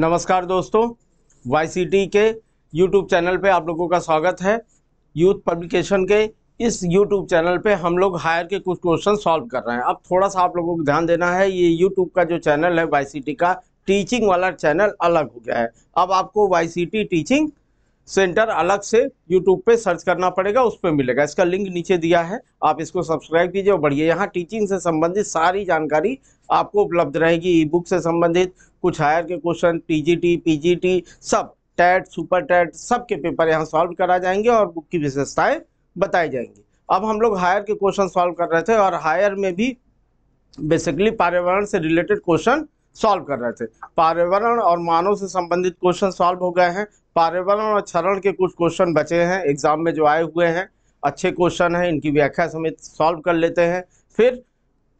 नमस्कार दोस्तों वाई के यूट्यूब चैनल पे आप लोगों का स्वागत है यूथ पब्लिकेशन के इस यूट्यूब चैनल पे हम लोग हायर के कुछ क्वेश्चन सॉल्व कर रहे हैं अब थोड़ा सा आप लोगों को ध्यान देना है ये यूट्यूब का जो चैनल है वाई का टीचिंग वाला चैनल अलग हो गया है अब आपको वाई टीचिंग सेंटर अलग से यूट्यूब पे सर्च करना पड़ेगा उस पर मिलेगा इसका लिंक नीचे दिया है आप इसको सब्सक्राइब कीजिए और बढ़िया यहाँ टीचिंग से संबंधित सारी जानकारी आपको उपलब्ध रहेगी ई बुक से संबंधित कुछ हायर के क्वेश्चन टीजीटी पीजीटी सब टैट सुपर टैट सब के पेपर यहाँ सॉल्व करा जाएंगे और बुक की विशेषताएँ बताई जाएंगी अब हम लोग हायर के क्वेश्चन सॉल्व कर रहे थे और हायर में भी बेसिकली पर्यावरण से रिलेटेड क्वेश्चन सॉल्व कर रहे थे पर्यावरण और मानव से संबंधित क्वेश्चन सॉल्व हो गए हैं पर्यावरण और क्षरण के कुछ क्वेश्चन बचे हैं एग्जाम में जो आए हुए हैं अच्छे क्वेश्चन हैं इनकी व्याख्या समेत सॉल्व कर लेते हैं फिर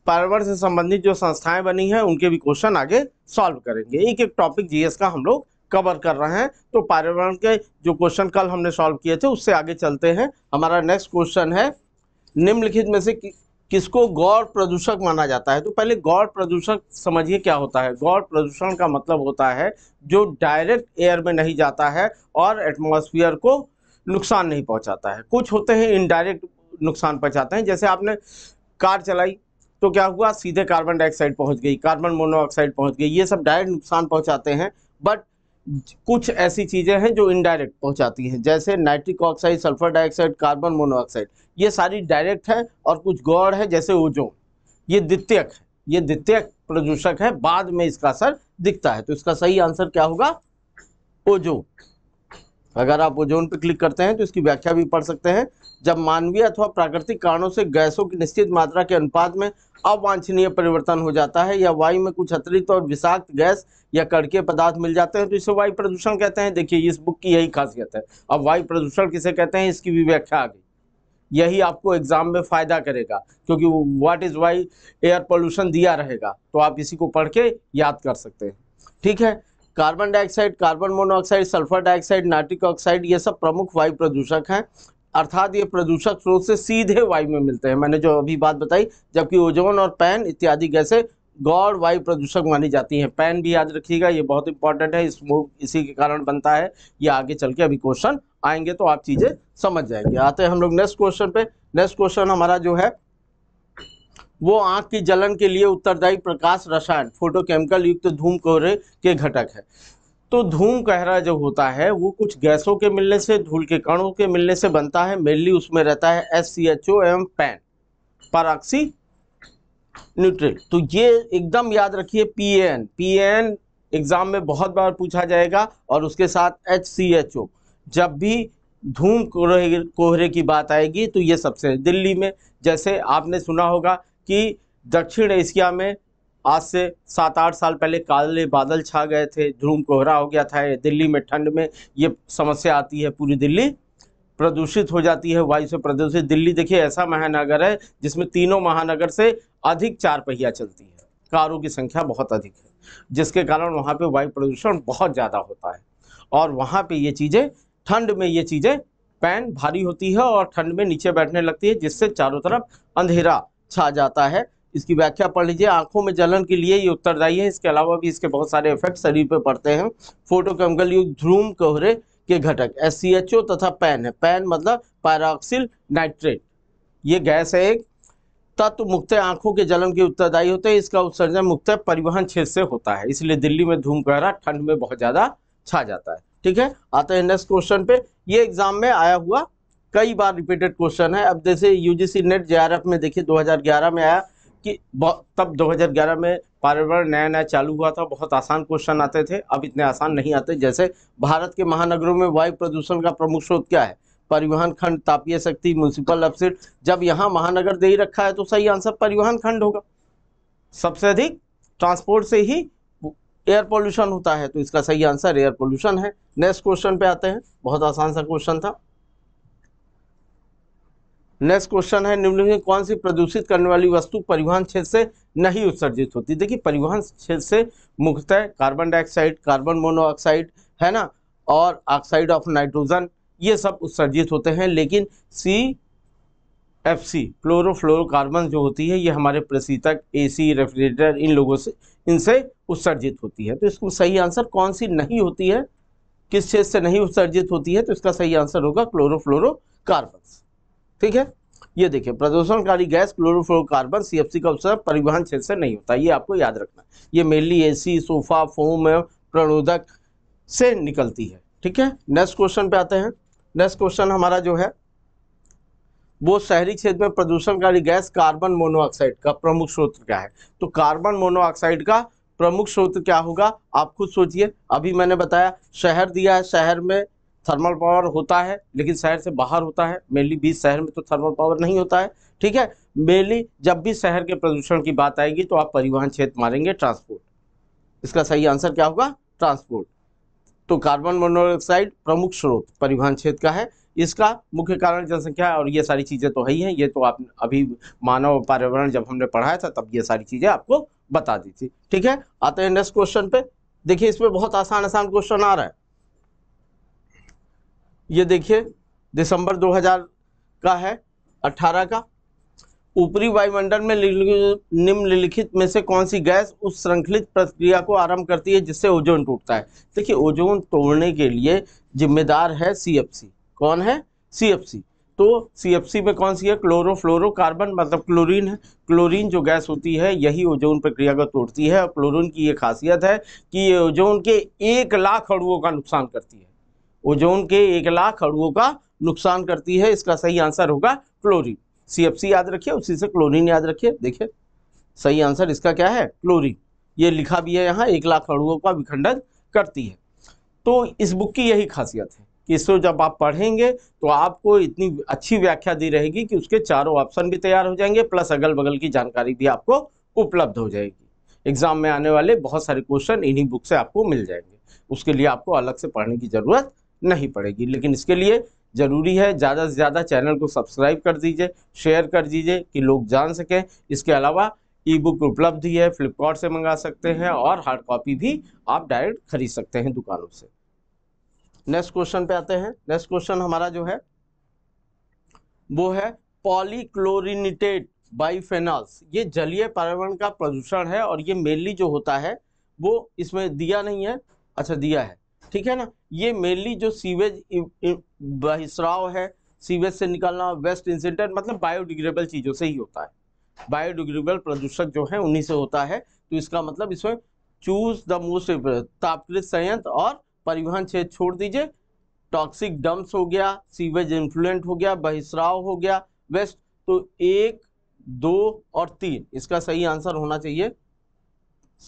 पर्यावरण से संबंधित जो संस्थाएं बनी हैं उनके भी क्वेश्चन आगे सॉल्व करेंगे एक एक टॉपिक जीएस का हम लोग कवर कर रहे हैं तो पर्यावरण के जो क्वेश्चन कल हमने सॉल्व किए थे उससे आगे चलते हैं हमारा नेक्स्ट क्वेश्चन है निम्नलिखित में से किसको गौर प्रदूषक माना जाता है तो पहले गौर प्रदूषक समझिए क्या होता है गौर प्रदूषण का मतलब होता है जो डायरेक्ट एयर में नहीं जाता है और एटमोसफियर को नुकसान नहीं पहुंचाता है कुछ होते हैं इनडायरेक्ट नुकसान पहुंचाते हैं जैसे आपने कार चलाई तो क्या हुआ सीधे कार्बन डाइऑक्साइड पहुंच गई कार्बन मोनोऑक्साइड पहुंच गई ये सब डायरेक्ट नुकसान पहुंचाते हैं बट कुछ ऐसी चीज़ें हैं जो इनडायरेक्ट पहुंचाती हैं जैसे nitric oxide sulphur dioxide carbon monoxide ये सारी डायरेक्ट है और कुछ गौड़ है जैसे ओजोन ये द्वितीयक है ये द्वितीयक प्रदूषक है बाद में इसका असर दिखता है तो इसका सही आंसर क्या होगा ओजोन अगर आप ओजोन पर क्लिक करते हैं तो इसकी व्याख्या भी पढ़ सकते हैं जब मानवीय अथवा प्राकृतिक कारणों से गैसों की निश्चित मात्रा के अनुपात में अवांछनीय परिवर्तन हो जाता है या वायु में कुछ अतिरिक्त और विषाक्त गैस या कड़के पदार्थ मिल जाते हैं तो इसे वायु प्रदूषण कहते हैं देखिए इस बुक की यही खासियत है अब वायु प्रदूषण किसे कहते हैं इसकी भी व्याख्या आ गई यही आपको एग्जाम में फ़ायदा करेगा क्योंकि what is why air pollution दिया रहेगा तो आप इसी को पढ़ के याद कर सकते हैं ठीक है carbon dioxide carbon monoxide sulphur dioxide nitric oxide ये सब प्रमुख वायु प्रदूषक हैं अर्थात ये प्रदूषक स्रोत से सीधे वायु में मिलते हैं मैंने जो अभी बात बताई जबकि ओजोन और पैन इत्यादि गैसें गौर वायु प्रदूषक मानी जाती हैं पैन भी याद रखिएगा ये बहुत इंपॉर्टेंट है स्मोक इसी के कारण बनता है ये आगे चल के अभी क्वेश्चन आएंगे तो आप चीज़ें समझ जाएंगे आते हैं हम लोग नेक्स्ट क्वेश्चन पे नेक्स्ट क्वेश्चन हमारा जो है वो आंख की जलन के लिए उत्तरदायी प्रकाश रसायन फोटोकेमिकल युक्त धूम कोहरे के घटक है तो धूम कहरा जो होता है वो कुछ गैसों के मिलने से धूल के कणों के मिलने से बनता है मेनली उसमें रहता है S C H O M PAN पाराक्सी न्यूट्रिल तो ये एकदम याद रखिए P N P N exam में बहुत बार पूछा जाएगा और उसके साथ एच सी एच ओ जब भी धूम कोहरे की बात आएगी तो ये सबसे दिल्ली में जैसे आपने सुना होगा कि दक्षिण एशिया में आज से सात आठ साल पहले काले बादल छा गए थे ध्रुम कोहरा हो गया था दिल्ली में ठंड में ये समस्या आती है पूरी दिल्ली प्रदूषित हो जाती है वायु से प्रदूषित दिल्ली देखिए ऐसा महानगर है जिसमें तीनों महानगर से अधिक चार पहिया चलती है कारों की संख्या बहुत अधिक है जिसके कारण वहाँ पे वायु प्रदूषण बहुत ज़्यादा होता है और वहाँ पे ये चीज़ें ठंड में ये चीज़ें पैन भारी होती है और ठंड में नीचे बैठने लगती है जिससे चारों तरफ अंधेरा छा जाता है इसकी व्याख्या पढ़ लीजिए आंखों में जलन के लिए ये उत्तरदायी है इसके अलावा भी इसके बहुत सारे इफेक्ट शरीर पर पड़ते हैं फोटोकेमिकल युग ध्रूम कोहरे के घटक एस तथा पैन e है पैन e मतलब पैराक्सिल नाइट्रेट ये गैस है एक तत्व मुक्त आंखों के जलन के उत्तरदायी होते हैं इसका उत्सर्जन मुक्त परिवहन क्षेत्र से होता है इसलिए दिल्ली में धूम कोहरा ठंड में बहुत ज़्यादा छा जाता है ठीक है आते हैं नेक्स्ट क्वेश्चन पे ये एग्जाम में आया हुआ कई बार रिपीटेड क्वेश्चन है अब जैसे यूजीसी नेट जे में देखिए 2011 में आया कि तब 2011 में पर्यावरण नया नया चालू हुआ था बहुत आसान क्वेश्चन आते थे अब इतने आसान नहीं आते जैसे भारत के महानगरों में वायु प्रदूषण का प्रमुख स्रोत क्या है परिवहन खंड तापीय शक्ति म्यूनिसिपल अपसेट जब यहाँ महानगर दे ही रखा है तो सही आंसर परिवहन खंड होगा सबसे अधिक ट्रांसपोर्ट से ही एयर पोल्यूशन होता है तो इसका सही आंसर एयर पोल्यूशन है नेक्स्ट क्वेश्चन पे आते हैं बहुत आसान सा क्वेश्चन था नेक्स्ट क्वेश्चन है निम्नलिखित कौन सी प्रदूषित करने वाली वस्तु परिवहन क्षेत्र से नहीं उत्सर्जित होती देखिए परिवहन क्षेत्र से मुख्यतः कार्बन डाइऑक्साइड कार्बन मोनोऑक्साइड है ना और ऑक्साइड ऑफ नाइट्रोजन ये सब उत्सर्जित होते हैं लेकिन सी एफ सी क्लोरोफ्लोरोकार्बन जो होती है ये हमारे प्रशीतक एसी रेफ्रिजरेटर इन लोगों से इनसे उत्सर्जित होती है तो इसको सही आंसर कौन सी नहीं होती है किस क्षेत्र से नहीं उत्सर्जित होती है तो इसका सही आंसर होगा क्लोरोफ्लोरोकार्बन ठीक है ये देखिए प्रदूषणकारी गैस एफ सीएफसी का उत्सर्जन परिवहन क्षेत्र से नहीं होता ये आपको याद रखना ये मेनली एसी सोफा फोम प्रणोदक से निकलती है ठीक है नेक्स्ट क्वेश्चन पे आते हैं नेक्स्ट क्वेश्चन हमारा जो है वो शहरी क्षेत्र में प्रदूषणकारी गैस कार्बन मोनोऑक्साइड का प्रमुख स्रोत क्या है तो कार्बन मोनोऑक्साइड का प्रमुख स्रोत क्या होगा आप खुद सोचिए अभी मैंने बताया शहर दिया है शहर में थर्मल पावर होता है लेकिन शहर से बाहर होता है मेनली बीच शहर में तो थर्मल पावर नहीं होता है ठीक है मेनली जब भी शहर के प्रदूषण की बात आएगी तो आप परिवहन क्षेत्र मारेंगे ट्रांसपोर्ट इसका सही आंसर क्या होगा ट्रांसपोर्ट तो कार्बन मोनोऑक्साइड प्रमुख स्रोत परिवहन क्षेत्र का है इसका मुख्य कारण जनसंख्या और ये सारी चीज़ें तो है ही हैं ये तो आप अभी मानव पर्यावरण जब हमने पढ़ाया था तब ये सारी चीज़ें आपको बता दी थी ठीक है आते हैं नेक्स्ट क्वेश्चन पे देखिए इसमें बहुत आसान आसान क्वेश्चन आ रहा है ये देखिए दिसंबर 2000 का है 18 का ऊपरी वायुमंडल में निम्नलिखित में से कौन सी गैस उस श्रृंखलित प्रक्रिया को आरंभ करती है जिससे ओजोन टूटता है देखिए ओजोन तोड़ने के लिए जिम्मेदार है सीएफसी कौन है सीएफसी तो सीएफसी में कौन सी है क्लोरो फ्लोरो कार्बन मतलब क्लोरीन है क्लोरीन जो गैस होती है यही ओजोन प्रक्रिया को तोड़ती है और क्लोरीन की ये खासियत है कि ये ओजोन के एक लाख अड़ुओं का नुकसान करती है ओजोन के एक लाख अड़ुओं का नुकसान करती है इसका सही आंसर होगा क्लोरीन सी याद रखिए उसी से क्लोरीन याद रखिए देखिए सही आंसर इसका क्या है क्लोरीन ये लिखा भी है यहाँ एक लाख अड़ुओं का विखंडन करती है तो इस बुक की यही खासियत है कि इसको जब आप पढ़ेंगे तो आपको इतनी अच्छी व्याख्या दी रहेगी कि उसके चारों ऑप्शन भी तैयार हो जाएंगे प्लस अगल बगल की जानकारी भी आपको उपलब्ध हो जाएगी एग्जाम में आने वाले बहुत सारे क्वेश्चन इन्हीं बुक से आपको मिल जाएंगे उसके लिए आपको अलग से पढ़ने की ज़रूरत नहीं पड़ेगी लेकिन इसके लिए ज़रूरी है ज़्यादा से ज़्यादा चैनल को सब्सक्राइब कर दीजिए शेयर कर दीजिए कि लोग जान सकें इसके अलावा ई बुक उपलब्ध ही है फ्लिपकार्ट से मंगा सकते हैं और हार्ड कॉपी भी आप डायरेक्ट खरीद सकते हैं दुकानों से नेक्स्ट क्वेश्चन पे आते हैं नेक्स्ट क्वेश्चन हमारा जो है वो है पॉलीक्लोरिनेटेड बाईफेनॉल्स ये जलीय पर्यावरण का प्रदूषण है और ये मेनली जो होता है वो इसमें दिया नहीं है अच्छा दिया है ठीक है ना ये मेनली जो सीवेज बहिश्राव है सीवेज से निकलना वेस्ट इंसिडेंट मतलब बायोडिग्रेडेबल चीज़ों से ही होता है बायोडिग्रेडेबल प्रदूषक जो है उन्हीं से होता है तो इसका मतलब इसमें चूज द मोस्ट तापकृत संयंत्र और परिवहन क्षेत्र छोड़ दीजिए टॉक्सिक डम्प्स हो गया सीवेज इन्फ्लुएंट हो गया बहिसराव हो गया वेस्ट तो एक दो और तीन इसका सही आंसर होना चाहिए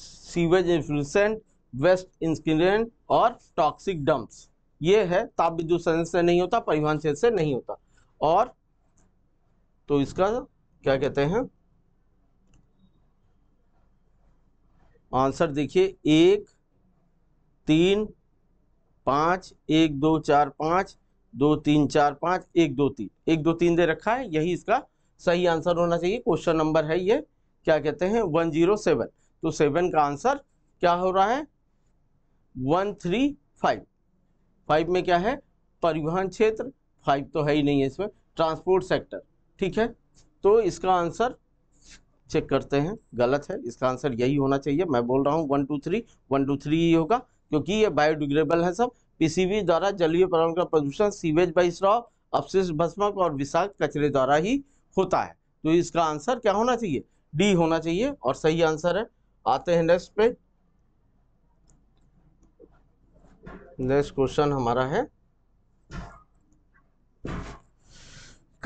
सीवेज इन्फ्लुसेंट वेस्ट इंसिडेंट और टॉक्सिक डम्प्स ये है ताप विद्युत संयंत्र से नहीं होता परिवहन क्षेत्र से नहीं होता और तो इसका क्या कहते हैं आंसर देखिए एक तीन पाँच एक दो चार पाँच दो तीन चार पाँच एक दो तीन एक दो तीन दे रखा है यही इसका सही आंसर होना चाहिए क्वेश्चन नंबर है ये क्या कहते हैं वन जीरो सेवन तो सेवन का आंसर क्या हो रहा है वन थ्री फाइव फाइव में क्या है परिवहन क्षेत्र फाइव तो है ही नहीं है इसमें ट्रांसपोर्ट सेक्टर ठीक है तो इसका आंसर चेक करते हैं गलत है इसका आंसर यही होना चाहिए मैं बोल रहा हूँ one two three one two three ही होगा क्योंकि ये बायोडिग्रेडेबल है सब पीसीबी द्वारा जलीय पर्यावरण का प्रदूषण सीवेज बाई स्ट्रॉ अपशिष्ट भस्मक और विषाक्त कचरे द्वारा ही होता है तो इसका आंसर क्या होना चाहिए डी होना चाहिए और सही आंसर है आते हैं नेक्स्ट पे नेक्स्ट क्वेश्चन हमारा है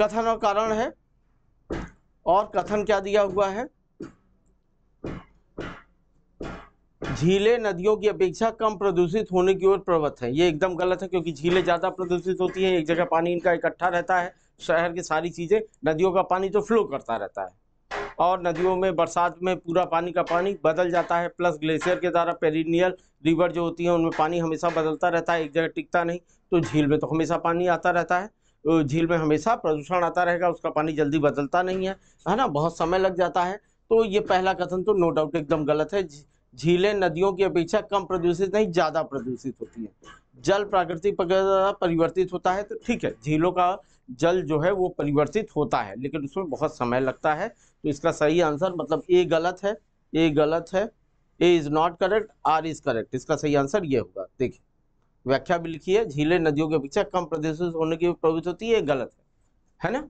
कथन और कारण है और कथन क्या दिया हुआ है झीलें नदियों की अपेक्षा कम प्रदूषित होने की ओर प्रवृत्त है ये एकदम गलत है क्योंकि झीलें ज़्यादा प्रदूषित होती हैं एक जगह पानी इनका इकट्ठा रहता है शहर की सारी चीज़ें नदियों का पानी तो फ्लो करता रहता है और नदियों में बरसात में पूरा पानी का पानी बदल जाता है प्लस ग्लेशियर के द्वारा पेरिनियल रिवर जो होती हैं उनमें पानी हमेशा बदलता रहता है एक जगह टिकता नहीं तो झील में तो हमेशा पानी आता रहता है झील में हमेशा प्रदूषण आता रहेगा उसका पानी जल्दी बदलता नहीं है है ना बहुत समय लग जाता है तो ये पहला कथन तो नो डाउट एकदम गलत है झीलें नदियों की अपेक्षा कम प्रदूषित नहीं ज़्यादा प्रदूषित होती हैं जल प्राकृतिक परिवर्तित होता है तो ठीक है झीलों का जल जो है वो परिवर्तित होता है लेकिन उसमें बहुत समय लगता है तो इसका सही आंसर मतलब ए गलत है ए गलत है A is not correct R is correct इसका सही आंसर ये होगा देखिए व्याख्या भी लिखी है झीलें नदियों के पीछे कम प्रदूषित होने की प्रवृत्ति होती है गलत है है ना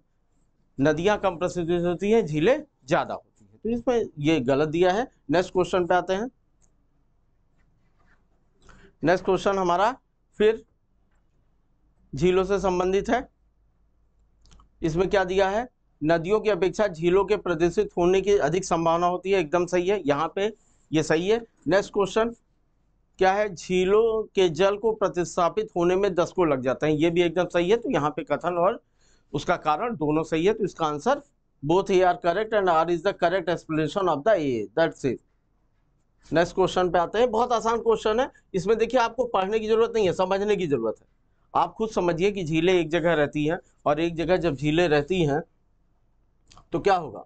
नदियाँ कम प्रदूषित होती हैं झीलें ज़्यादा होती हैं तो इसमें ये गलत दिया है नेक्स्ट क्वेश्चन पे आते हैं नेक्स्ट क्वेश्चन हमारा फिर झीलों से संबंधित है इसमें क्या दिया है नदियों की अपेक्षा झीलों के प्रदूषित होने की अधिक संभावना होती है एकदम सही है यहाँ पे ये सही है नेक्स्ट क्वेश्चन क्या है झीलों के जल को प्रतिस्थापित होने में दस को लग जाते हैं ये भी एकदम सही है तो यहाँ पे कथन और उसका कारण दोनों सही है तो इसका आंसर बोथ ही R correct and R is the correct explanation of the A that's it next question पे आते हैं बहुत आसान क्वेश्चन है इसमें देखिए आपको पढ़ने की जरूरत नहीं है समझने की जरूरत है आप खुद समझिए कि झीलें एक जगह रहती हैं और एक जगह जब झीलें रहती हैं तो क्या होगा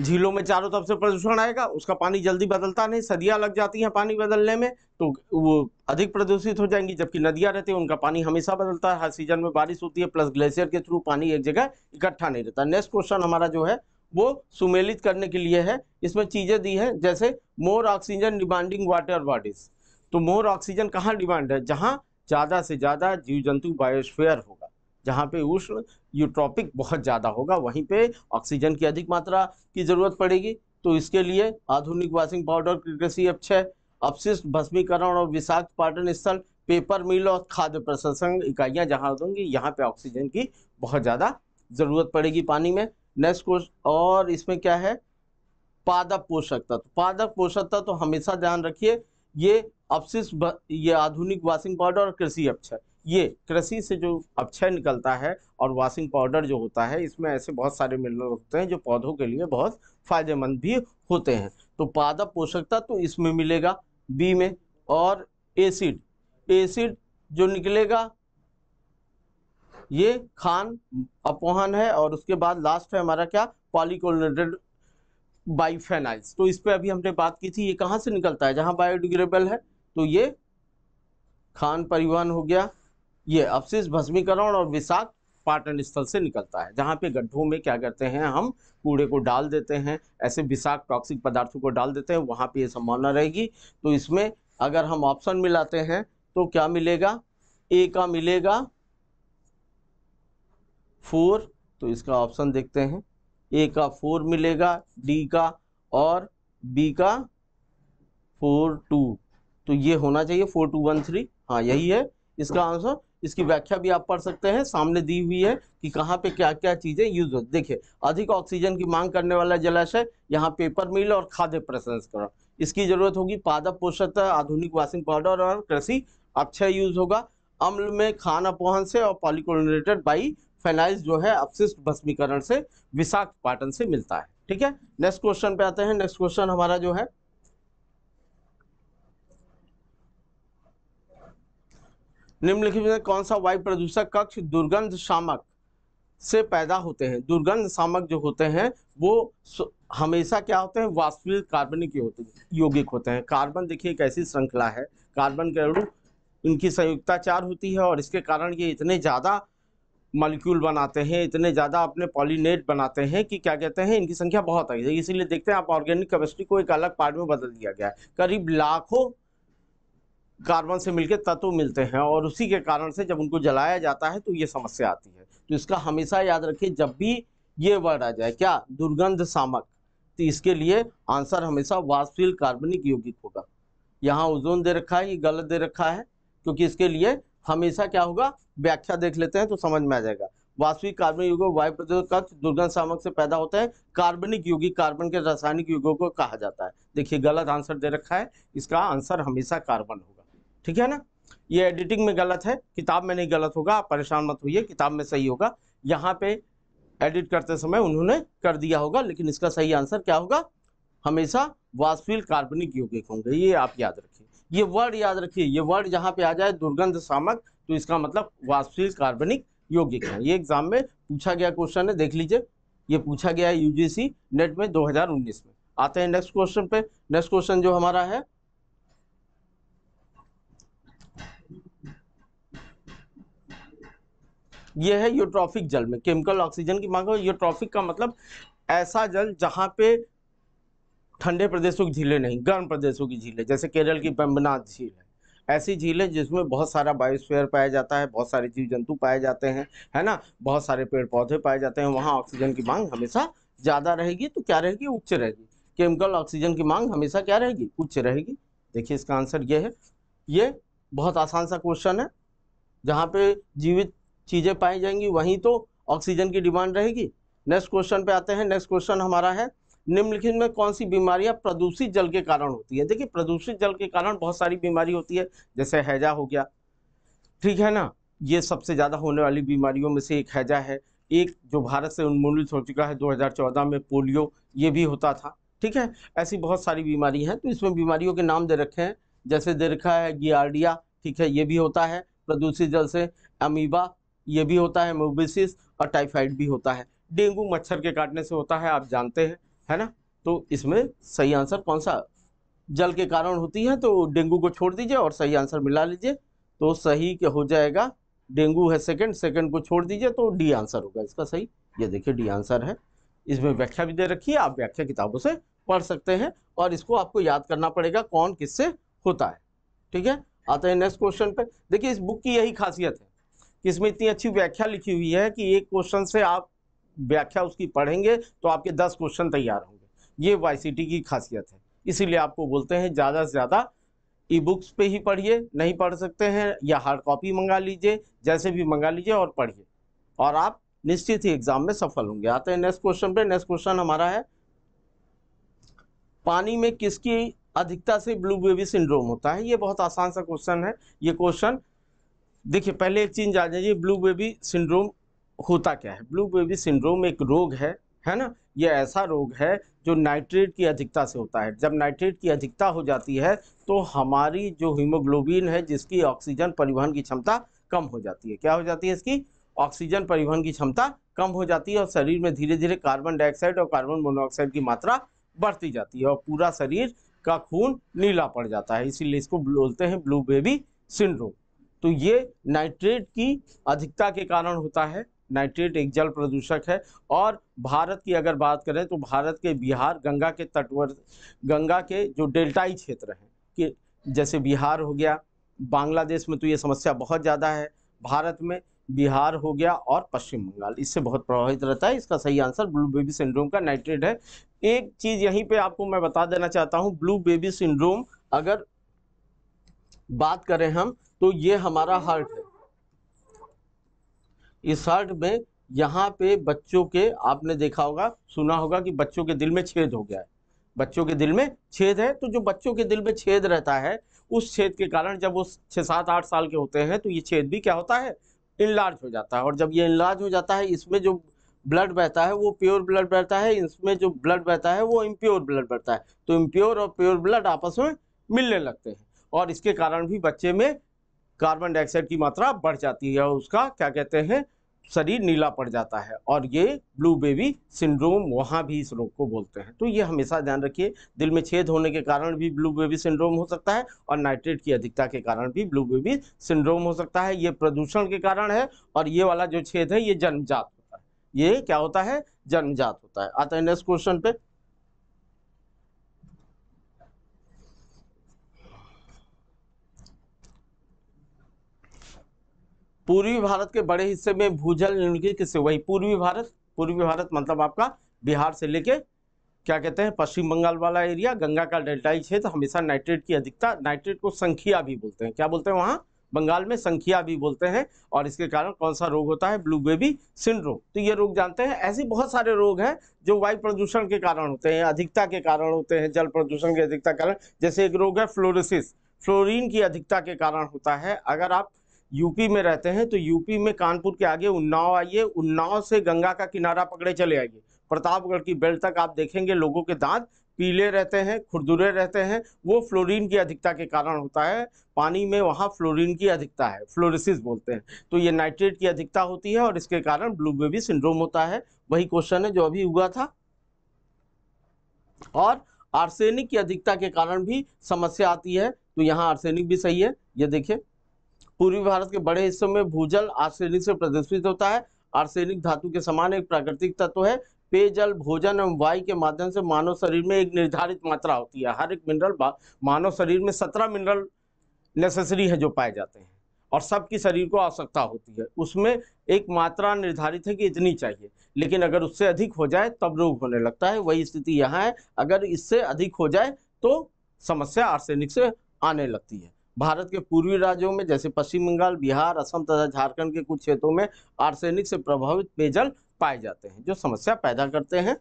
झीलों में चारों तरफ से प्रदूषण आएगा उसका पानी जल्दी बदलता नहीं सदियाँ लग जाती हैं पानी बदलने में तो वो अधिक प्रदूषित हो जाएंगी जबकि नदियाँ रहती हैं उनका पानी हमेशा बदलता है हर सीजन में बारिश होती है प्लस ग्लेशियर के थ्रू पानी एक जगह इकट्ठा नहीं रहता नेक्स्ट क्वेश्चन हमारा जो है वो सुमेलित करने के लिए है इसमें चीज़ें दी हैं जैसे more oxygen demanding water bodies तो मोर ऑक्सीजन कहाँ डिमांड है जहाँ ज़्यादा से ज़्यादा जीव जंतु बायोस्फेयर होगा जहाँ पे उष्ण यूट्रॉपिक बहुत ज़्यादा होगा वहीं पे ऑक्सीजन की अधिक मात्रा की ज़रूरत पड़ेगी तो इसके लिए आधुनिक वॉशिंग पाउडर कृषि अक्षय अपशिष्ट भस्मीकरण और विषाक्त पाटन स्थल पेपर मिल और खाद्य प्रसंस्करण इकाइयाँ जहाँ होंगी यहाँ पे ऑक्सीजन की बहुत ज़्यादा ज़रूरत पड़ेगी पानी में नेक्स्ट क्वेश्चन और इसमें क्या है पादप पोषक तत्व तो पादप पोषक तत्व तो हमेशा ध्यान रखिए ये अपशिष्ट ये आधुनिक वॉशिंग पाउडर और कृषि अक्षर ये कृषि से जो अक्षय निकलता है और वॉशिंग पाउडर जो होता है इसमें ऐसे बहुत सारे मिनरल होते हैं जो पौधों के लिए बहुत फायदेमंद भी होते हैं तो पादप पोषक तत्व तो इसमें मिलेगा बी में और एसिड एसिड जो निकलेगा ये खान अपोहन है और उसके बाद लास्ट है हमारा क्या पॉलीकोलिनेटेड बाइफेनाइल्स तो इस पर अभी हमने बात की थी ये कहाँ से निकलता है जहाँ बायोडिग्रेबल है तो ये खान परिवहन हो गया ये अवशेष भस्मीकरण और विषाक्त पाटन स्थल से निकलता है जहाँ पे गड्ढों में क्या करते हैं हम कूड़े को डाल देते हैं ऐसे विषाक्त टॉक्सिक पदार्थों को डाल देते हैं वहाँ पे ये संभावना रहेगी तो इसमें अगर हम ऑप्शन मिलाते हैं तो क्या मिलेगा ए का मिलेगा फोर तो इसका ऑप्शन देखते हैं ए का फोर मिलेगा डी का और बी का फोर टू तो ये होना चाहिए फोर टू वन थ्री हाँ यही है इसका आंसर इसकी व्याख्या भी आप पढ़ सकते हैं सामने दी हुई है कि कहाँ पे क्या क्या चीज़ें यूज हो देखिए अधिक ऑक्सीजन की मांग करने वाला जलाशय यहाँ पेपर मिल और खाद्य प्रसंस्करण इसकी जरूरत होगी पादप पोषक आधुनिक वाशिंग पाउडर और कृषि अक्षय यूज होगा अम्ल में खान पोहन से और पॉलिकोलिनेटेड बाई फेनाइज जो है अपशिष्ट भस्मीकरण से विषाक्त पाटन से मिलता है ठीक है नेक्स्ट क्वेश्चन पे आते हैं नेक्स्ट क्वेश्चन हमारा जो है निम्नलिखित में कौन सा वायु प्रदूषक कक्ष दुर्गंध शामक से पैदा होते हैं दुर्गंध शामक जो होते हैं वो हमेशा क्या होते हैं वास्तविक कार्बनिक होते हैं यौगिक होते हैं कार्बन देखिए एक ऐसी श्रृंखला है कार्बन के अणु इनकी संयुक्ता चार होती है और इसके कारण ये इतने ज़्यादा मालिक्यूल बनाते हैं इतने ज़्यादा अपने पॉलीनेट बनाते हैं कि क्या कहते हैं इनकी संख्या बहुत आई है इसीलिए देखते हैं आप ऑर्गेनिक केमिस्ट्री को एक अलग पार्ट में बदल दिया गया है करीब लाखों कार्बन से मिलकर तत्व मिलते हैं और उसी के कारण से जब उनको जलाया जाता है तो ये समस्या आती है तो इसका हमेशा याद रखिए जब भी ये वर्ड आ जाए क्या दुर्गंध सामक तो इसके लिए आंसर हमेशा वाष्पशील कार्बनिक यौगिक होगा यहाँ ओजोन दे रखा है ये गलत दे रखा है क्योंकि इसके लिए हमेशा क्या होगा व्याख्या देख लेते हैं तो समझ में आ जाएगा वास्तविक कार्बनिक युगो वायु प्रतिरोध कक्ष दुर्गंध सामक से पैदा होते हैं कार्बनिक युगी कार्बन के रासायनिक युगों को कहा जाता है देखिए गलत आंसर दे रखा है इसका आंसर हमेशा कार्बन होगा ठीक है ना ये एडिटिंग में गलत है किताब में नहीं गलत होगा आप परेशान मत होइए किताब में सही होगा यहाँ पे एडिट करते समय उन्होंने कर दिया होगा लेकिन इसका सही आंसर क्या होगा हमेशा वास्तविक कार्बनिक युगिक होंगे ये आप याद रखिए ये वर्ड याद रखिए ये वर्ड जहाँ पे आ जाए दुर्गंध सामक तो इसका मतलब वाष्पशील कार्बनिक यौगिक है ये एग्जाम में पूछा गया क्वेश्चन है देख लीजिए ये पूछा गया है यूजीसी नेट में 2019 में आते हैं नेक्स्ट क्वेश्चन पे नेक्स्ट क्वेश्चन जो हमारा है ये है यूट्रॉफिक जल में केमिकल ऑक्सीजन की मांग यूट्रॉफिक का मतलब ऐसा जल जहां पे ठंडे प्रदेशों की झीलें नहीं गर्म प्रदेशों की झीलें जैसे केरल की बम्बनाथ झील है ऐसी झील है जिसमें बहुत सारा बायोस्फेयर पाया जाता है बहुत सारे जीव जंतु पाए जाते हैं है ना बहुत सारे पेड़ पौधे पाए जाते हैं वहाँ ऑक्सीजन की मांग हमेशा ज़्यादा रहेगी तो क्या रहेगी उच्च रहेगी केमिकल ऑक्सीजन की मांग हमेशा क्या रहेगी उच्च रहेगी देखिए इसका आंसर ये है ये बहुत आसान सा क्वेश्चन है जहाँ पे जीवित चीज़ें पाई जाएंगी वहीं तो ऑक्सीजन की डिमांड रहेगी नेक्स्ट क्वेश्चन पे आते हैं नेक्स्ट क्वेश्चन हमारा है निम्नलिखित में कौन सी बीमारियां प्रदूषित जल के कारण होती है देखिए प्रदूषित जल के कारण बहुत सारी बीमारी होती है जैसे हैजा हो गया ठीक है ना ये सबसे ज़्यादा होने वाली बीमारियों में से एक हैजा है एक जो भारत से उन्मूलित हो चुका है 2014 में पोलियो ये भी होता था ठीक है ऐसी बहुत सारी बीमारी हैं तो इसमें बीमारियों के नाम दे रखे हैं जैसे दे रखा है गियार्डिया ठीक है ये भी होता है प्रदूषित जल से अमीबा ये भी होता है मोबिसिस और टाइफाइड भी होता है डेंगू मच्छर के काटने से होता है आप जानते हैं है ना तो इसमें सही आंसर कौन सा जल के कारण होती है तो डेंगू को छोड़ दीजिए और सही आंसर मिला लीजिए तो सही क्या हो जाएगा डेंगू है सेकंड सेकंड को छोड़ दीजिए तो डी आंसर होगा इसका सही ये देखिए डी आंसर है इसमें व्याख्या भी दे रखी है आप व्याख्या किताबों से पढ़ सकते हैं और इसको आपको याद करना पड़ेगा कौन किससे होता है ठीक है आते हैं नेक्स्ट क्वेश्चन पे देखिए इस बुक की यही खासियत है कि इसमें इतनी अच्छी व्याख्या लिखी हुई है कि एक क्वेश्चन से आप व्याख्या उसकी पढ़ेंगे तो आपके दस क्वेश्चन तैयार होंगे ये वाई की खासियत है इसीलिए आपको बोलते हैं ज़्यादा से ज़्यादा ई बुक्स पे ही पढ़िए नहीं पढ़ सकते हैं या हार्ड कॉपी मंगा लीजिए जैसे भी मंगा लीजिए और पढ़िए और आप निश्चित ही एग्जाम में सफल होंगे आते हैं नेक्स्ट क्वेश्चन पे नेक्स्ट क्वेश्चन हमारा है पानी में किसकी अधिकता से ब्लू बेबी सिंड्रोम होता है ये बहुत आसान सा क्वेश्चन है ये क्वेश्चन देखिए पहले एक चीज जान जाइए ब्लू बेबी सिंड्रोम होता क्या है ब्लू बेबी सिंड्रोम एक रोग है है ना यह ऐसा रोग है जो नाइट्रेट की अधिकता से होता है जब नाइट्रेट की अधिकता हो जाती है तो हमारी जो हीमोग्लोबिन है जिसकी ऑक्सीजन परिवहन की क्षमता कम हो जाती है क्या हो जाती है इसकी ऑक्सीजन परिवहन की क्षमता कम हो जाती है और शरीर में धीरे धीरे कार्बन डाइऑक्साइड और कार्बन मोनोऑक्साइड की मात्रा बढ़ती जाती है और पूरा शरीर का खून नीला पड़ जाता है इसीलिए इसको बोलते हैं ब्लू बेबी सिंड्रोम तो ये नाइट्रेट की अधिकता के कारण होता है नाइट्रेट एक जल प्रदूषक है और भारत की अगर बात करें तो भारत के बिहार गंगा के तटवर गंगा के जो डेल्टाई क्षेत्र हैं कि जैसे बिहार हो गया बांग्लादेश में तो ये समस्या बहुत ज़्यादा है भारत में बिहार हो गया और पश्चिम बंगाल इससे बहुत प्रभावित रहता है इसका सही आंसर ब्लू बेबी सिंड्रोम का नाइट्रेट है एक चीज़ यहीं पे आपको मैं बता देना चाहता हूँ ब्लू बेबी सिंड्रोम अगर बात करें हम तो ये हमारा हार्ट है इस शर्ट में यहाँ पे बच्चों के आपने देखा होगा सुना होगा कि बच्चों के दिल में छेद हो गया है बच्चों के दिल में छेद है तो जो बच्चों के दिल में छेद रहता है उस छेद के कारण जब वो छः सात आठ साल के होते हैं तो ये छेद भी क्या होता है इनलार्ज हो जाता है और जब ये इनलार्ज हो जाता है इसमें जो ब्लड बहता है वो प्योर ब्लड बहता है इसमें जो ब्लड बहता है वो इम्प्योर ब्लड बहता है तो इम्प्योर और प्योर ब्लड आपस में मिलने लगते हैं और इसके कारण भी बच्चे में कार्बन डाइऑक्साइड की मात्रा बढ़ जाती है और उसका क्या कहते हैं शरीर नीला पड़ जाता है और ये ब्लू बेबी सिंड्रोम वहाँ भी इस रोग को बोलते हैं तो ये हमेशा ध्यान रखिए दिल में छेद होने के कारण भी ब्लू बेबी सिंड्रोम हो सकता है और नाइट्रेट की अधिकता के कारण भी ब्लू बेबी सिंड्रोम हो सकता है ये प्रदूषण के कारण है और ये वाला जो छेद है ये जन्मजात होता है ये क्या होता है जन्मजात होता है आता है नेक्स्ट क्वेश्चन पे पूर्वी भारत के बड़े हिस्से में भूजल निम्नलिखित किससे वही पूर्वी भारत पूर्वी भारत मतलब आपका बिहार से लेके क्या कहते हैं पश्चिम बंगाल वाला एरिया गंगा का डेल्टाई क्षेत्र हमेशा नाइट्रेट की अधिकता नाइट्रेट को संखिया भी बोलते हैं क्या बोलते हैं वहाँ बंगाल में संखिया भी बोलते हैं और इसके कारण कौन सा रोग होता है ब्लू बेबी सिंड्रोम तो ये रोग जानते हैं ऐसे बहुत सारे रोग हैं जो वायु प्रदूषण के कारण होते हैं अधिकता के कारण होते हैं जल प्रदूषण के अधिकता कारण जैसे एक रोग है फ्लोरोसिस फ्लोरिन की अधिकता के कारण होता है अगर आप यूपी में रहते हैं तो यूपी में कानपुर के आगे उन्नाव आइए उन्नाव से गंगा का किनारा पकड़े चले आइए प्रतापगढ़ की बेल्ट तक आप देखेंगे लोगों के दांत पीले रहते हैं खुरदुरे रहते हैं वो फ्लोरीन की अधिकता के कारण होता है पानी में वहाँ फ्लोरीन की अधिकता है फ्लोरिसिस बोलते हैं तो ये नाइट्रेट की अधिकता होती है और इसके कारण ब्लू बेबी सिंड्रोम होता है वही क्वेश्चन है जो अभी हुआ था और आर्सेनिक की अधिकता के कारण भी समस्या आती है तो यहाँ आर्सेनिक भी सही है ये देखिए पूर्वी भारत के बड़े हिस्सों में भूजल आर्सेनिक से प्रदूषित होता है आर्सेनिक धातु के समान एक प्राकृतिक तत्व है पेयजल भोजन एवं वायु के माध्यम से मानव शरीर में एक निर्धारित मात्रा होती है हर एक मिनरल मानव शरीर में सत्रह मिनरल नेसेसरी है जो पाए जाते हैं और सबकी शरीर को आवश्यकता होती है उसमें एक मात्रा निर्धारित है कि इतनी चाहिए लेकिन अगर उससे अधिक हो जाए तब रोग होने लगता है वही स्थिति यहाँ है अगर इससे अधिक हो जाए तो समस्या आर्सेनिक से आने लगती है भारत के पूर्वी राज्यों में जैसे पश्चिम बंगाल बिहार असम तथा झारखंड के कुछ क्षेत्रों में आर्सेनिक से प्रभावित पेयजल पाए जाते हैं जो समस्या पैदा करते हैं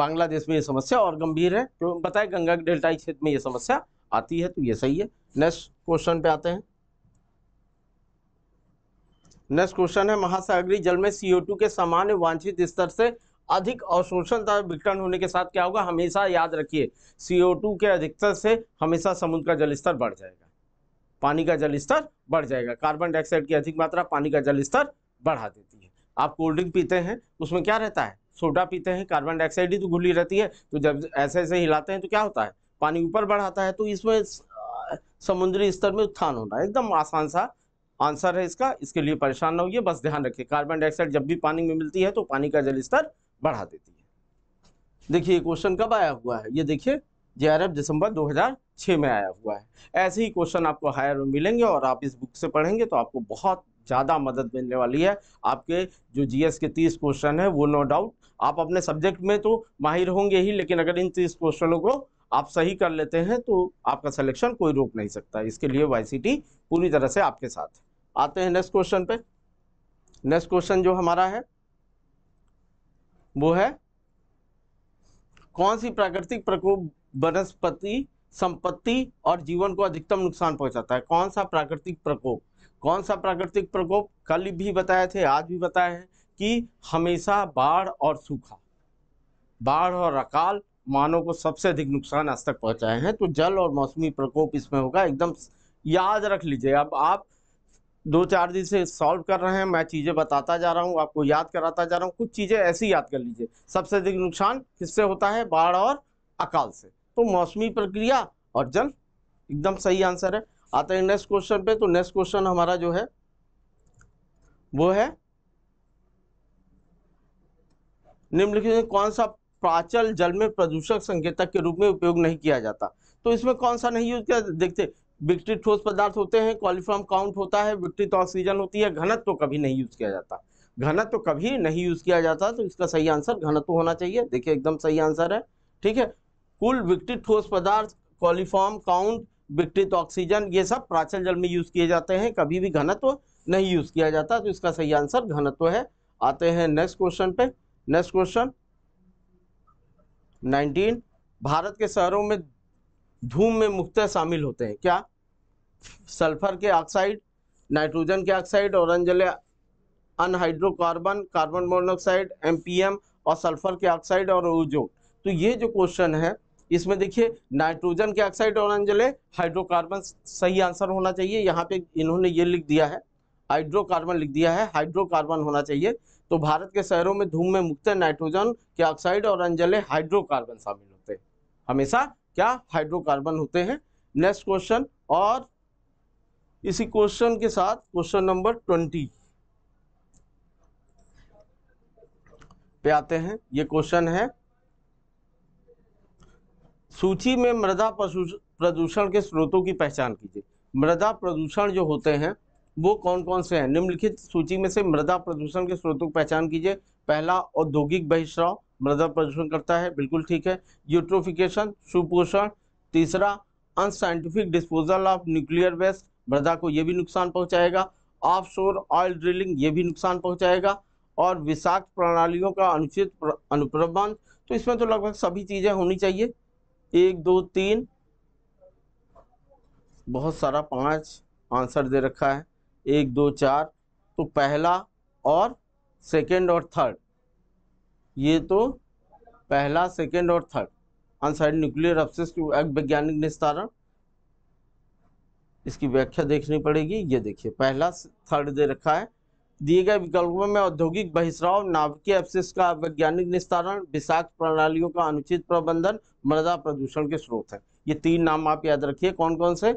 बांग्लादेश में ये समस्या और गंभीर है तो बताए गंगा के डेल्टाई क्षेत्र में ये समस्या आती है तो ये सही है नेक्स्ट क्वेश्चन पे आते हैं नेक्स्ट क्वेश्चन है महासागरीय जल में सीओ के सामान्य वांछित स्तर से अधिक अवशोषण तथा विकरण होने के साथ क्या होगा हमेशा याद रखिए सीओ के अधिकतर से हमेशा समुद्र का जल स्तर बढ़ जाएगा पानी का जल स्तर बढ़ जाएगा कार्बन डाइऑक्साइड की अधिक मात्रा पानी का जल स्तर बढ़ा देती है आप कोल्ड ड्रिंक पीते हैं उसमें क्या रहता है सोडा पीते हैं कार्बन डाइऑक्साइड ही तो घुली रहती है तो जब ऐसे ऐसे हिलाते हैं तो क्या होता है पानी ऊपर बढ़ाता है तो इसमें समुद्री स्तर में उत्थान होना एकदम आसान सा आंसर है इसका इसके लिए परेशान ना होइए बस ध्यान रखिए कार्बन डाइऑक्साइड जब भी पानी में मिलती है तो पानी का जल स्तर बढ़ा देती है देखिए क्वेश्चन कब आया हुआ है ये देखिए जे दिसंबर 2006 में आया हुआ है ऐसे ही क्वेश्चन आपको हायर में मिलेंगे और आप इस बुक से पढ़ेंगे तो आपको बहुत ज़्यादा मदद मिलने वाली है आपके जो जीएस के तीस क्वेश्चन है वो नो डाउट आप अपने सब्जेक्ट में तो माहिर होंगे ही लेकिन अगर इन तीस क्वेश्चनों को आप सही कर लेते हैं तो आपका सिलेक्शन कोई रोक नहीं सकता इसके लिए वाई पूरी तरह से आपके साथ आते हैं नेक्स्ट क्वेश्चन पे नेक्स्ट क्वेश्चन जो हमारा है वो है कौन सी प्राकृतिक प्रकोप वनस्पति संपत्ति और जीवन को अधिकतम नुकसान पहुंचाता है कौन सा प्राकृतिक प्रकोप कौन सा प्राकृतिक प्रकोप कल भी बताए थे आज भी बताए हैं कि हमेशा बाढ़ और सूखा बाढ़ और अकाल मानव को सबसे अधिक नुकसान आज तक पहुंचाए हैं तो जल और मौसमी प्रकोप इसमें होगा एकदम याद रख लीजिए अब आप दो चार दिन से सॉल्व कर रहे हैं मैं चीज़ें बताता जा रहा हूँ आपको याद कराता जा रहा हूँ कुछ चीज़ें ऐसी याद कर लीजिए सबसे अधिक नुकसान किससे होता है बाढ़ और अकाल से तो मौसमी प्रक्रिया और जल एकदम सही आंसर है आते हैं नेक्स्ट क्वेश्चन पे तो नेक्स्ट क्वेश्चन हमारा जो है वो है निम्नलिखित में कौन सा प्राचल जल में प्रदूषक संकेतक के रूप में उपयोग नहीं किया जाता तो इसमें कौन सा नहीं यूज किया देखते विकटित ठोस पदार्थ होते हैं क्वालिफॉर्म काउंट होता है विकटित ऑक्सीजन होती है घनत्व तो कभी नहीं यूज किया जाता घनत्व तो कभी नहीं यूज किया जाता तो इसका सही आंसर घनत्व तो होना चाहिए देखिए एकदम सही आंसर है ठीक है कुल विकटित ठोस पदार्थ क्वालिफॉर्म काउंट विकटित ऑक्सीजन ये सब प्राचल जल में यूज किए जाते हैं कभी भी घनत्व तो नहीं यूज किया जाता तो इसका सही आंसर घनत्व है आते हैं नेक्स्ट क्वेश्चन पे नेक्स्ट क्वेश्चन नाइनटीन भारत के शहरों में धूम में मुख्तः शामिल होते हैं क्या सल्फर के ऑक्साइड नाइट्रोजन के ऑक्साइड और अंजले अनहाइड्रोकार्बन कार्बन मोनोऑक्साइड एमपीएम और सल्फर के ऑक्साइड और ओजो तो ये जो क्वेश्चन है इसमें देखिए नाइट्रोजन के ऑक्साइड और अंजलि हाइड्रोकार्बन सही आंसर होना चाहिए यहाँ पे इन्होंने ये लिख दिया है हाइड्रोकार्बन लिख दिया है हाइड्रोकार्बन होना चाहिए तो भारत के शहरों में धूम में मुक्त नाइट्रोजन के ऑक्साइड और अंजले हाइड्रोकार्बन शामिल होते हैं हमेशा क्या हाइड्रोकार्बन होते हैं नेक्स्ट क्वेश्चन और इसी क्वेश्चन के साथ क्वेश्चन नंबर ट्वेंटी पे आते हैं ये क्वेश्चन है सूची में मृदा प्रदूषण के स्रोतों की पहचान कीजिए मृदा प्रदूषण जो होते हैं वो कौन कौन से हैं निम्नलिखित सूची में से मृदा प्रदूषण के स्रोतों की पहचान कीजिए पहला औद्योगिक बहिश्राव मृदा प्रदूषण करता है बिल्कुल ठीक है यूट्रोफिकेशन सुपोषण तीसरा unscientific disposal of nuclear waste मृदा को यह भी नुकसान पहुंचाएगा ऑफशोर ऑयल ड्रिलिंग ये भी नुकसान पहुंचाएगा और विषाक्त प्रणालियों का अनुचित अनुप्रबंध तो इसमें तो लगभग सभी चीज़ें होनी चाहिए एक दो तीन बहुत सारा पांच आंसर दे रखा है एक दो चार तो पहला और सेकेंड और थर्ड ये तो पहला सेकेंड और थर्ड अनसाइड न्यूक्लियर अपसेस की वैज्ञानिक निस्तारण इसकी व्याख्या देखनी पड़ेगी ये देखिए पहला थर्ड दे रखा है दिए गए विकल्पों में औद्योगिक बहिष्राव नाभिकीय अपशिष्ट का वैज्ञानिक निस्तारण विषाक्त प्रणालियों का अनुचित प्रबंधन मृदा प्रदूषण के स्रोत है ये तीन नाम आप याद रखिए कौन कौन से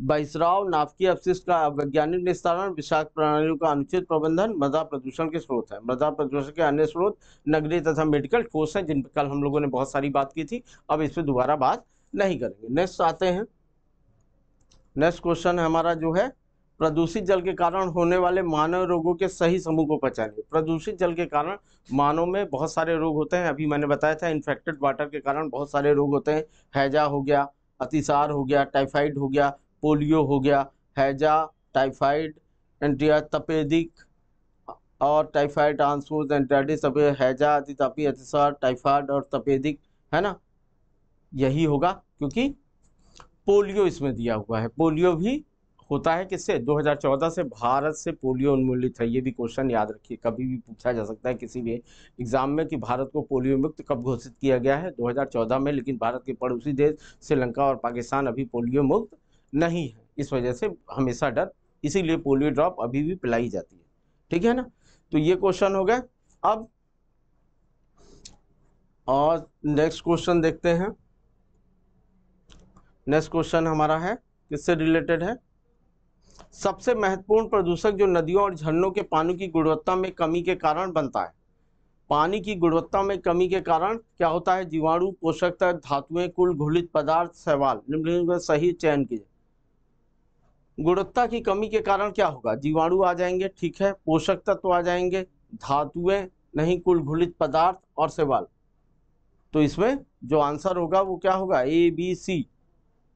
बहिसराव नाफकी अपशिष्ट का वैज्ञानिक निस्तारण विषाक्त प्रणालियों का अनुचित प्रबंधन मृदा प्रदूषण के स्रोत है मृदा प्रदूषण के अन्य स्रोत नगरीय तथा मेडिकल ठोस हैं जिन पर कल हम लोगों ने बहुत सारी बात की थी अब इस पर दोबारा बात नहीं करेंगे नेक्स्ट आते हैं नेक्स्ट क्वेश्चन है हमारा जो है प्रदूषित जल के कारण होने वाले मानव रोगों के सही समूह को पहचानिए प्रदूषित जल के कारण मानव में बहुत सारे रोग होते हैं अभी मैंने बताया था इन्फेक्टेड वाटर के कारण बहुत सारे रोग होते हैं हैजा हो गया अतिसार हो गया टाइफाइड हो गया पोलियो हो गया हैजा टाइफाइड एंटिया तपेदिक और टाइफाइड ट्रांसपोज एंटाइटिस हैजा आदि तापी अतिसार टाइफाइड और तपेदिक है ना यही होगा क्योंकि पोलियो इसमें दिया हुआ है पोलियो भी होता है किससे 2014 से भारत से पोलियो उन्मूलित है ये भी क्वेश्चन याद रखिए कभी भी पूछा जा सकता है किसी भी एग्जाम में कि भारत को पोलियो मुक्त कब घोषित किया गया है 2014 में लेकिन भारत के पड़ोसी देश श्रीलंका और पाकिस्तान अभी पोलियो मुक्त नहीं है इस वजह से हमेशा डर इसीलिए पोलियो ड्रॉप अभी भी पिलाई जाती है ठीक है ना तो ये क्वेश्चन हो गए अब और नेक्स्ट क्वेश्चन देखते हैं नेक्स्ट क्वेश्चन हमारा है किससे रिलेटेड है सबसे महत्वपूर्ण प्रदूषक जो नदियों और झरनों के पानी की गुणवत्ता में कमी के कारण बनता है पानी की गुणवत्ता में कमी के कारण क्या होता है जीवाणु पोषक तत्व धातुएं कुल घुलित पदार्थ सवाल निम्नलिखित सही चयन कीजिए गुणवत्ता की कमी के कारण क्या होगा जीवाणु आ जाएंगे ठीक है पोषक तत्व आ जाएंगे धातुएं नहीं कुल घुलित पदार्थ और सेवाल तो इसमें जो आंसर होगा वो क्या होगा ए बी सी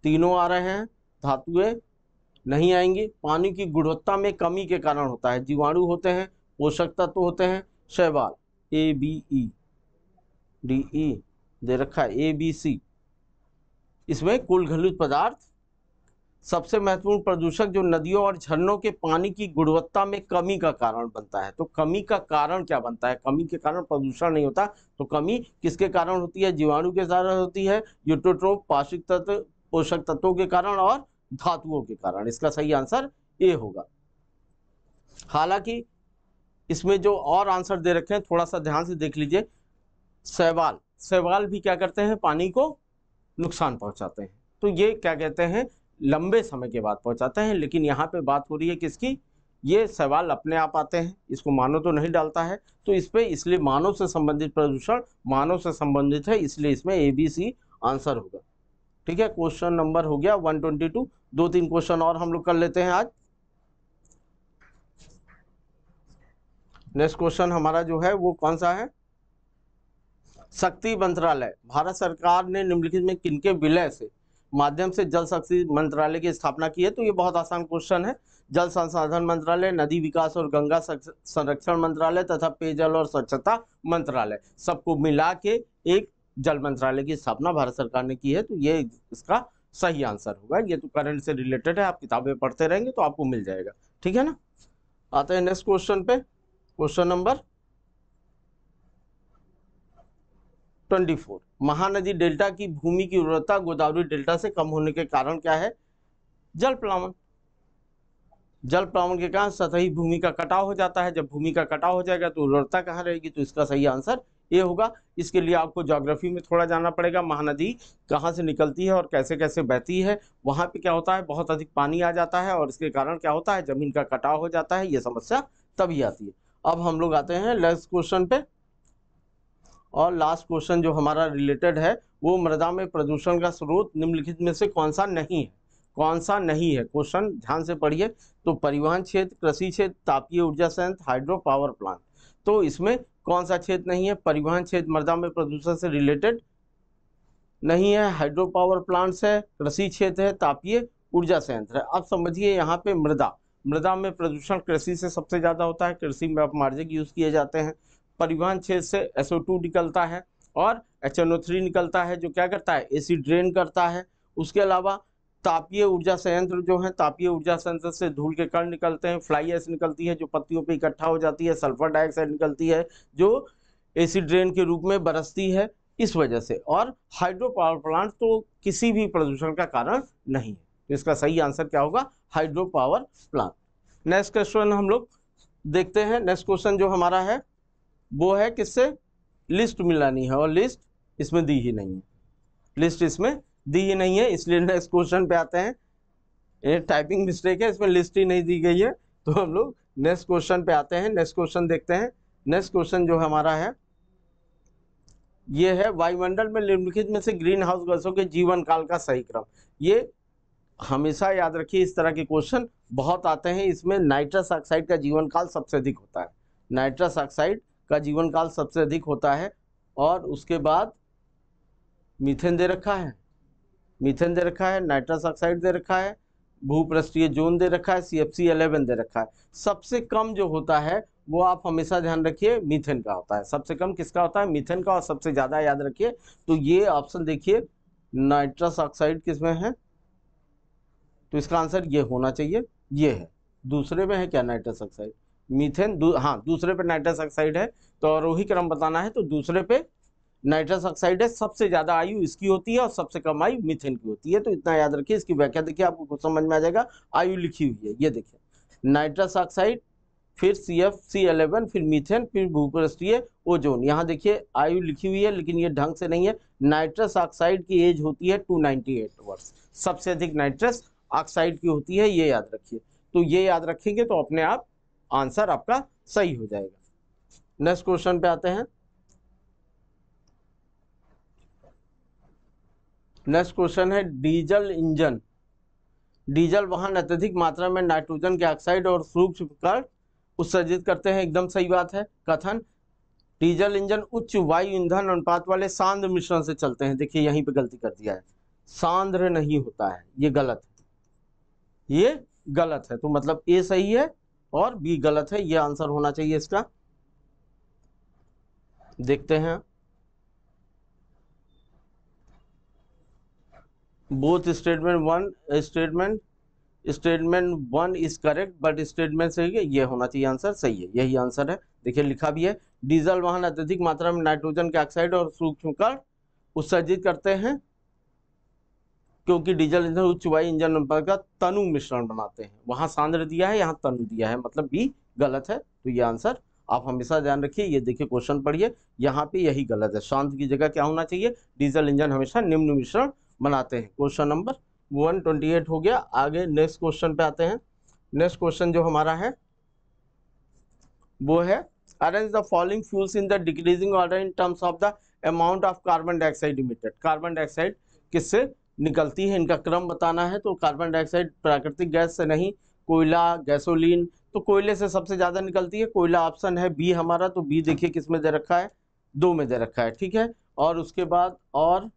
तीनों आ रहे हैं धातुएं नहीं आएंगी पानी की गुणवत्ता में कमी के कारण होता है जीवाणु होते हैं पोषक तत्व होते हैं शैवाल A B E D E दे रखा है ए बी सी इसमें कुल घुलित पदार्थ सबसे महत्वपूर्ण प्रदूषक जो नदियों और झरनों के पानी की गुणवत्ता में कमी का कारण बनता है तो कमी का कारण क्या बनता है कमी के कारण प्रदूषण नहीं होता तो कमी किसके कारण होती है जीवाणु के कारण होती है यूटोट्रोप पाषिक तत्व पोषक तत्वों के कारण और धातुओं के कारण इसका सही आंसर ए होगा हालांकि इसमें जो और आंसर दे रखे हैं थोड़ा सा ध्यान से देख लीजिए सवाल सवाल भी क्या करते हैं पानी को नुकसान पहुंचाते हैं तो ये क्या कहते हैं लंबे समय के बाद पहुंचाते हैं लेकिन यहाँ पे बात हो रही है किसकी ये सवाल अपने आप आते हैं इसको मानव तो नहीं डालता है तो इस पर इसलिए मानव से संबंधित प्रदूषण मानव से संबंधित है इसलिए इसमें ए बी सी आंसर होगा ठीक है क्वेश्चन नंबर हो गया 122 दो तीन क्वेश्चन और हम लोग कर लेते हैं आज नेक्स्ट क्वेश्चन हमारा जो है वो कौन सा है शक्ति मंत्रालय भारत सरकार ने निम्नलिखित में किनके विलय से माध्यम से जल शक्ति मंत्रालय की स्थापना की है तो ये बहुत आसान क्वेश्चन है जल संसाधन मंत्रालय नदी विकास और गंगा संरक्षण मंत्रालय तथा पेयजल और स्वच्छता मंत्रालय सबको मिला के एक जल मंत्रालय की स्थापना भारत सरकार ने की है तो ये इसका सही आंसर होगा ये तो करंट से रिलेटेड है आप किताबें पढ़ते रहेंगे तो आपको मिल जाएगा ठीक है ना आते हैं नेक्स्ट क्वेश्चन पे क्वेश्चन नंबर 24 महानदी डेल्टा की भूमि की उर्वरता गोदावरी डेल्टा से कम होने के कारण क्या है जल प्लावन जल प्लावन के कारण सतही भूमि का कटाव हो जाता है जब भूमि का कटाव हो जाएगा तो उर्वरता कहाँ रहेगी तो इसका सही आंसर ये होगा इसके लिए आपको जोग्राफी में थोड़ा जाना पड़ेगा महानदी कहाँ से निकलती है और कैसे कैसे बहती है वहाँ पे क्या होता है बहुत अधिक पानी आ जाता है और इसके कारण क्या होता है जमीन का कटाव हो जाता है ये समस्या तभी आती है अब हम लोग आते हैं नेक्स्ट क्वेश्चन पे और लास्ट क्वेश्चन जो हमारा रिलेटेड है वो मृदा में प्रदूषण का स्रोत निम्नलिखित में से कौन सा नहीं है कौन सा नहीं है क्वेश्चन ध्यान से पढ़िए तो परिवहन क्षेत्र कृषि क्षेत्र तापीय ऊर्जा संयंत्र हाइड्रो पावर प्लांट तो इसमें कौन सा क्षेत्र नहीं है परिवहन क्षेत्र मृदा में प्रदूषण से रिलेटेड नहीं है हाइड्रो पावर प्लांट्स है कृषि क्षेत्र है तापीय ऊर्जा संयंत्र है अब समझिए यहाँ पे मृदा मृदा में प्रदूषण कृषि से सबसे ज़्यादा होता है कृषि में आप मार्जिक यूज़ किए जाते हैं परिवहन क्षेत्र से SO2 निकलता है और एच निकलता है जो क्या करता है एसी ड्रेन करता है उसके अलावा तापीय ऊर्जा संयंत्र जो है तापीय ऊर्जा संयंत्र से धूल के कण निकलते हैं फ्लाई एस निकलती है जो पत्तियों पे इकट्ठा हो जाती है सल्फर डाइऑक्साइड निकलती है जो एसी ड्रेन के रूप में बरसती है इस वजह से और हाइड्रो पावर प्लांट तो किसी भी प्रदूषण का कारण नहीं है तो इसका सही आंसर क्या होगा hydro power plant next question हम लोग देखते हैं नेक्स्ट क्वेश्चन जो हमारा है वो है किससे लिस्ट मिलानी है और लिस्ट इसमें दी ही नहीं है लिस्ट इसमें दी ही नहीं है इसलिए नेक्स्ट क्वेश्चन पे आते हैं ये टाइपिंग मिस्टेक है इसमें लिस्ट ही नहीं दी गई है तो हम लोग नेक्स्ट क्वेश्चन पे आते हैं नेक्स्ट क्वेश्चन देखते हैं नेक्स्ट क्वेश्चन जो हमारा है ये है वायुमंडल में निम्नलिखित में से ग्रीन हाउस गैसों के जीवन काल का सही क्रम ये हमेशा याद रखिए इस तरह के क्वेश्चन बहुत आते हैं इसमें नाइट्रस ऑक्साइड का जीवन काल सबसे अधिक होता है नाइट्रस ऑक्साइड का जीवन काल सबसे अधिक होता है और उसके बाद मीथेन दे रखा है मीथेन दे रखा है नाइट्रस ऑक्साइड दे रखा है भूपृष्ठीय जोन दे रखा है सी एफ सी एलेवन दे रखा है सबसे कम जो होता है वो आप हमेशा ध्यान रखिए मीथेन का होता है सबसे कम किसका होता है मीथेन का और सबसे ज़्यादा याद रखिए तो ये ऑप्शन देखिए नाइट्रस ऑक्साइड किस में है तो इसका आंसर ये होना चाहिए ये है दूसरे में है क्या नाइट्रस ऑक्साइड मीथेन दू, हाँ दूसरे पे नाइट्रस ऑक्साइड है तो आरोही क्रम बताना है तो दूसरे पे नाइट्रस ऑक्साइड है सबसे ज़्यादा आयु इसकी होती है और सबसे कम आयु मीथेन की होती है तो इतना याद रखिए इसकी व्याख्या देखिए आपको कुछ समझ में आ जाएगा आयु लिखी हुई है ये देखिए नाइट्रस ऑक्साइड फिर सी एफ सी एलेवन फिर मीथेन फिर भूपृष्ठीय ओजोन यहाँ देखिए आयु लिखी हुई है लेकिन ये ढंग से नहीं है नाइट्रस ऑक्साइड की एज होती है 298 वर्ष सबसे अधिक नाइट्रस ऑक्साइड की होती है ये याद रखिए तो ये याद रखेंगे तो अपने आप आंसर आपका सही हो जाएगा नेक्स्ट क्वेश्चन पे आते हैं नेक्स्ट क्वेश्चन है डीजल इंजन डीजल वाहन अत्यधिक मात्रा में नाइट्रोजन के ऑक्साइड और सूक्ष्म कर उत्सर्जित करते हैं एकदम सही बात है कथन डीजल इंजन उच्च वायु ईंधन अनुपात वाले सांद्र मिश्रण से चलते हैं देखिए यहीं पे गलती कर दिया है सांद्र नहीं होता है ये गलत है ये गलत है तो मतलब ए सही है और बी गलत है ये आंसर होना चाहिए इसका देखते हैं both statement one statement statement one is correct but statement सही है ये होना चाहिए आंसर सही है यही आंसर है देखिए लिखा भी है डीजल वाहन अत्यधिक मात्रा में नाइट्रोजन के ऑक्साइड और सूक्ष्म कर उत्सर्जित करते हैं क्योंकि डीजल इंजन उच्च वायु इंजन नंबर का तनु मिश्रण बनाते हैं वहां सांद्र दिया है यहाँ तनु दिया है मतलब बी गलत है तो ये आंसर आप हमेशा ध्यान रखिए ये देखिए क्वेश्चन पढ़िए यहाँ पे यही गलत है शांत की जगह क्या होना चाहिए डीजल इंजन हमेशा निम्न मिश्रण बनाते हैं क्वेश्चन नंबर 128 हो गया आगे नेक्स्ट क्वेश्चन पे आते हैं नेक्स्ट क्वेश्चन जो हमारा है वो है arrange the following fuels in the decreasing order in terms of the amount of carbon dioxide emitted carbon dioxide किससे निकलती है इनका क्रम बताना है तो कार्बन डाइऑक्साइड प्राकृतिक गैस से नहीं कोयला गैसोलीन तो कोयले से सबसे ज़्यादा निकलती है कोयला ऑप्शन है बी हमारा तो बी देखिए किस में दे रखा है दो में दे रखा है ठीक है और उसके बाद और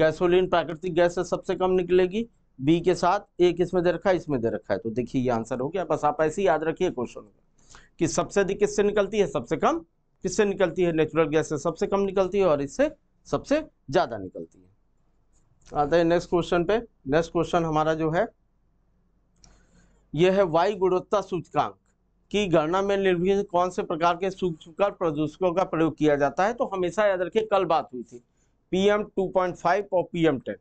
गैसोलीन प्राकृतिक गैस से सबसे कम निकलेगी बी के साथ ए किस में दे रखा है इसमें दे रखा है तो देखिए ये आंसर हो गया बस आप ऐसे ही याद रखिए क्वेश्चन कि सबसे अधिक किससे निकलती है सबसे कम किससे निकलती है नेचुरल गैस से सबसे कम निकलती है और इससे सबसे ज़्यादा निकलती है आते हैं नेक्स्ट क्वेश्चन पे नेक्स्ट क्वेश्चन हमारा जो है यह है वायु गुणवत्ता सूचकांक की गणना में निर्भिन्न कौन से प्रकार के सूचकर प्रदूषकों का प्रयोग किया जाता है तो हमेशा याद रखिए कल बात हुई थी पीएम 2.5 और पीएम 10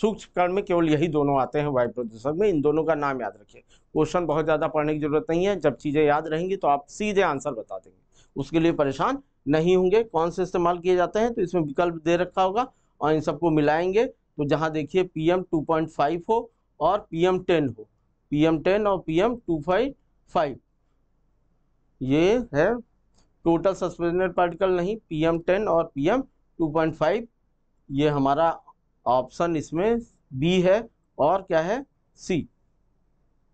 सूक्ष्म में केवल यही दोनों आते हैं वायु प्रदूषण में इन दोनों का नाम याद रखिए क्वेश्चन बहुत ज़्यादा पढ़ने की जरूरत नहीं है जब चीज़ें याद रहेंगी तो आप सीधे आंसर बता देंगे उसके लिए परेशान नहीं होंगे कौन से इस्तेमाल किए जाते हैं तो इसमें विकल्प दे रखा होगा और इन सबको मिलाएंगे तो जहाँ देखिए P M two point five हो और पी एम टेन हो पी एम टेन और P M two five five ये है टोटल सस्पेंडेड पार्टिकल नहीं पी एम टेन और P M two point five ये हमारा ऑप्शन इसमें बी है और क्या है सी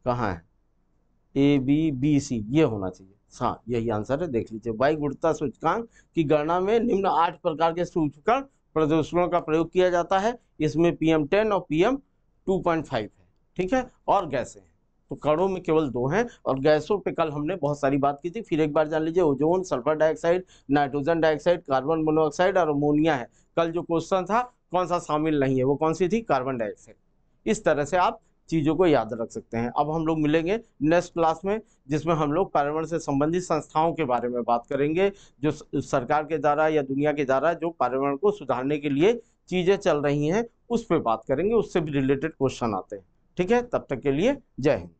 कहाँ है ए बी बी सी ये होना चाहिए हाँ यही आंसर है देख लीजिए वायु गुणता सूचकांक की गणना में निम्न आठ प्रकार के सूचकांक प्रदूषणों का प्रयोग किया जाता है इसमें पीएम टेन और पीएम टू पॉइंट फाइव है ठीक है और गैसें हैं तो कणों में केवल दो हैं और गैसों पे कल हमने बहुत सारी बात की थी फिर एक बार जान लीजिए ozone sulphur dioxide nitrogen dioxide carbon monoxide और अमोनिया है कल जो क्वेश्चन था कौन सा शामिल नहीं है वो कौन सी थी कार्बन डाइऑक्साइड इस तरह से आप चीज़ों को याद रख सकते हैं अब हम लोग मिलेंगे नेक्स्ट क्लास में जिसमें हम लोग पर्यावरण से संबंधित संस्थाओं के बारे में बात करेंगे जो सरकार के द्वारा या दुनिया के द्वारा जो पर्यावरण को सुधारने के लिए चीज़ें चल रही हैं उस पर बात करेंगे उससे भी रिलेटेड क्वेश्चन आते हैं ठीक है तब तक के लिए जय हिंद